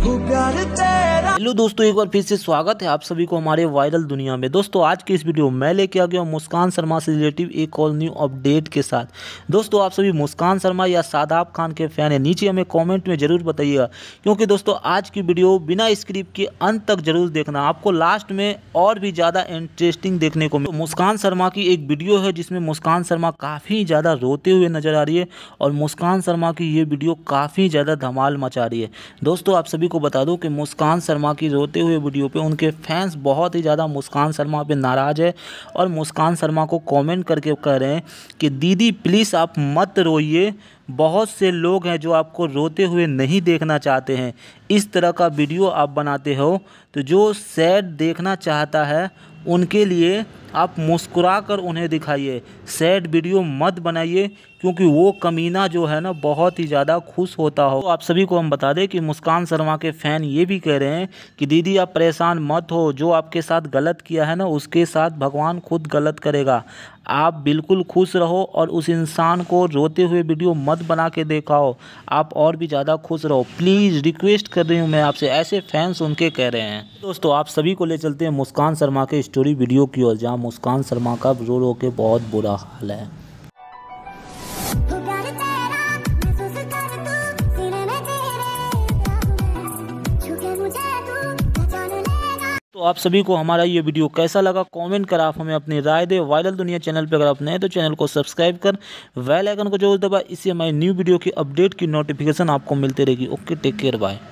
Who got it down? Hello दोस्तों एक बार फिर से स्वागत है आप सभी को हमारे वायरल दुनिया में दोस्तों आज के इस वीडियो में मैं लेके आ गया हूँ मुस्कान शर्मा से रिलेटिव एक और न्यू अपडेट के साथ दोस्तों आप सभी मुस्कान शर्मा या सादाब खान के फैन हैं नीचे हमें कमेंट में ज़रूर बताइएगा क्योंकि दोस्तों आज की वीडियो बिना स्क्रिप्ट के अंत तक जरूर देखना आपको लास्ट में और भी ज़्यादा इंटरेस्टिंग देखने को मिले मुस्कान शर्मा की एक वीडियो है जिसमें मुस्कान शर्मा काफ़ी ज़्यादा रोते हुए नजर आ रही है और मुस्कान शर्मा की ये वीडियो काफ़ी ज़्यादा धमाल मचा रही है दोस्तों आप सभी को बता दो कि मुस्कान शर्मा शर्मा की रोते हुए वीडियो पे उनके फैंस बहुत ही ज़्यादा मुस्कान शर्मा पे नाराज़ है और मुस्कान शर्मा को कमेंट करके कह रहे हैं कि दीदी प्लीज़ आप मत रोइए बहुत से लोग हैं जो आपको रोते हुए नहीं देखना चाहते हैं इस तरह का वीडियो आप बनाते हो तो जो सैड देखना चाहता है उनके लिए आप मुस्कुरा कर उन्हें दिखाइए सैड वीडियो मत बनाइए क्योंकि वो कमीना जो है ना बहुत ही ज़्यादा खुश होता हो तो आप सभी को हम बता दें कि मुस्कान शर्मा के फ़ैन ये भी कह रहे हैं कि दीदी आप परेशान मत हो जो आपके साथ गलत किया है ना उसके साथ भगवान खुद गलत करेगा आप बिल्कुल खुश रहो और उस इंसान को रोते हुए वीडियो मत बना के देखाओ आप और भी ज़्यादा खुश रहो प्लीज़ रिक्वेस्ट कर रही हूँ मैं आपसे ऐसे फैंस उनके कह रहे हैं दोस्तों आप सभी को ले चलते हैं मुस्कान शर्मा के स्टोरी वीडियो की ओर जहाँ मुस्कान शर्मा का रो रो के बहुत बुरा हाल है तो आप सभी को हमारा ये वीडियो कैसा लगा कमेंट कर आप हमें अपनी राय दे वायरल दुनिया चैनल पर अगर आप नए तो चैनल को सब्सक्राइब कर वेल आइकन को जरूर दबाए इससे हमारी न्यू वीडियो की अपडेट की नोटिफिकेशन आपको मिलती रहेगी ओके टेक केयर बाय